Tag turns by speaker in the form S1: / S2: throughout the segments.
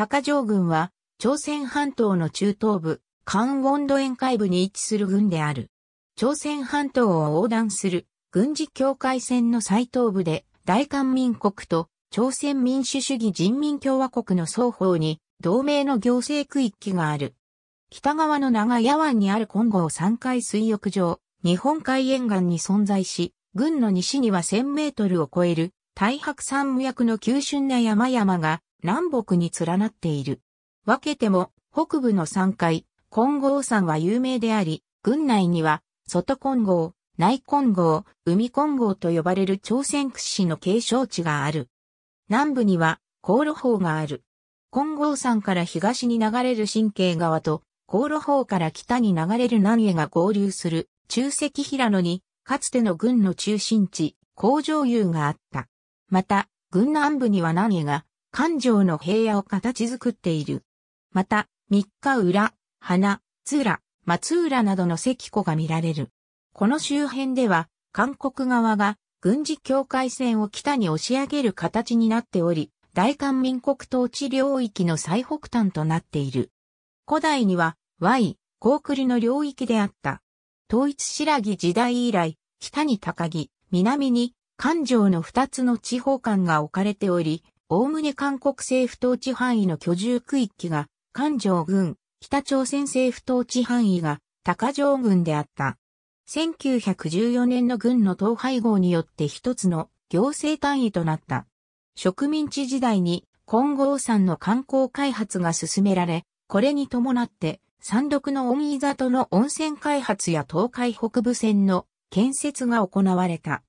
S1: 高城軍は、朝鮮半島の中東部、関温度沿海部に位置する軍である。朝鮮半島を横断する軍事境界線の最東部で、大韓民国と朝鮮民主主義人民共和国の双方に同盟の行政区域がある。北側の長野湾にある金剛3海水浴場、日本海沿岸に存在し、軍の西には1000メートルを超える、太白山無役の急峻な山々が南北に連なっている。分けても、北部の山階、金剛山は有名であり、郡内には、外金剛、内金剛、海金剛と呼ばれる朝鮮屈指の継承地がある。南部には、航路法がある。金剛山から東に流れる神経川と、航路法から北に流れる南へが合流する、中石平野に、かつての軍の中心地、工場遊があった。また、軍南部には南江が、環状の平野を形作っている。また、三日浦、花、津浦、松浦などの石湖が見られる。この周辺では、韓国側が軍事境界線を北に押し上げる形になっており、大韓民国統治領域の最北端となっている。古代には、Y、高栗の領域であった。統一白木時代以来、北に高木、南に、環状の二つの地方間が置かれており、おおむね韓国政府統治範囲の居住区域が、環城郡、北朝鮮政府統治範囲が、高城郡であった。1914年の軍の統廃合によって一つの行政単位となった。植民地時代に、金剛山の観光開発が進められ、これに伴って、山麓の温井里の温泉開発や東海北部線の建設が行われた。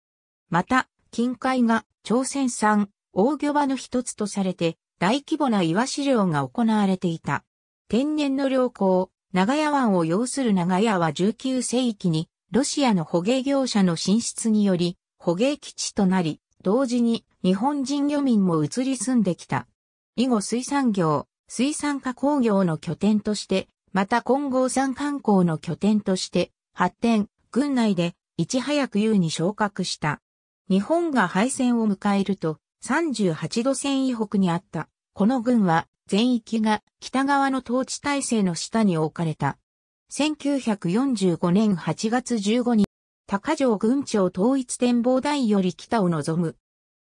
S1: また、近海が朝鮮産、大魚場の一つとされて、大規模なイワシ漁が行われていた。天然の良港、長屋湾を要する長屋は19世紀に、ロシアの捕鯨業者の進出により、捕鯨基地となり、同時に日本人漁民も移り住んできた。以後水産業、水産加工業の拠点として、また混合産観光の拠点として、発展、軍内でいち早く優に昇格した。日本が敗戦を迎えると、38度線以北にあった。この軍は全域が北側の統治体制の下に置かれた。1945年8月15日、高城軍庁統一展望台より北を望む。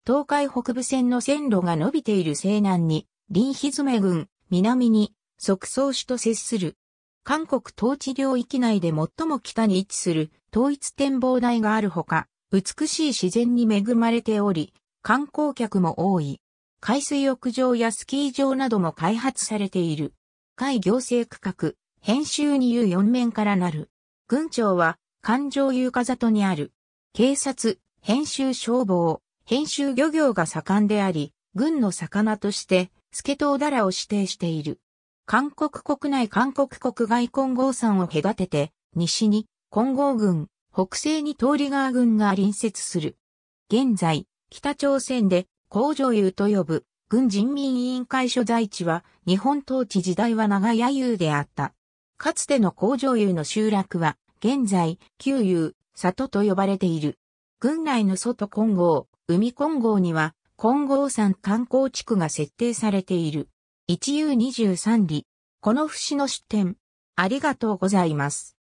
S1: 東海北部線の線路が伸びている西南に、林め郡、南に、即走主と接する。韓国統治領域内で最も北に位置する統一展望台があるほか、美しい自然に恵まれており、観光客も多い。海水浴場やスキー場なども開発されている。海行政区画、編集にう4面からなる。郡庁は、環状有価里にある。警察、編集消防、編集漁業が盛んであり、軍の魚として、スケトウダラを指定している。韓国国内韓国国外混合山を隔てて、西に混合軍、北西に通り川軍が隣接する。現在、北朝鮮で工女優と呼ぶ軍人民委員会所在地は日本統治時代は長屋優であった。かつての工女優の集落は現在旧優、里と呼ばれている。軍内の外混合、海混合には混合山観光地区が設定されている。一遊二十三里。この節の出展、ありがとうございます。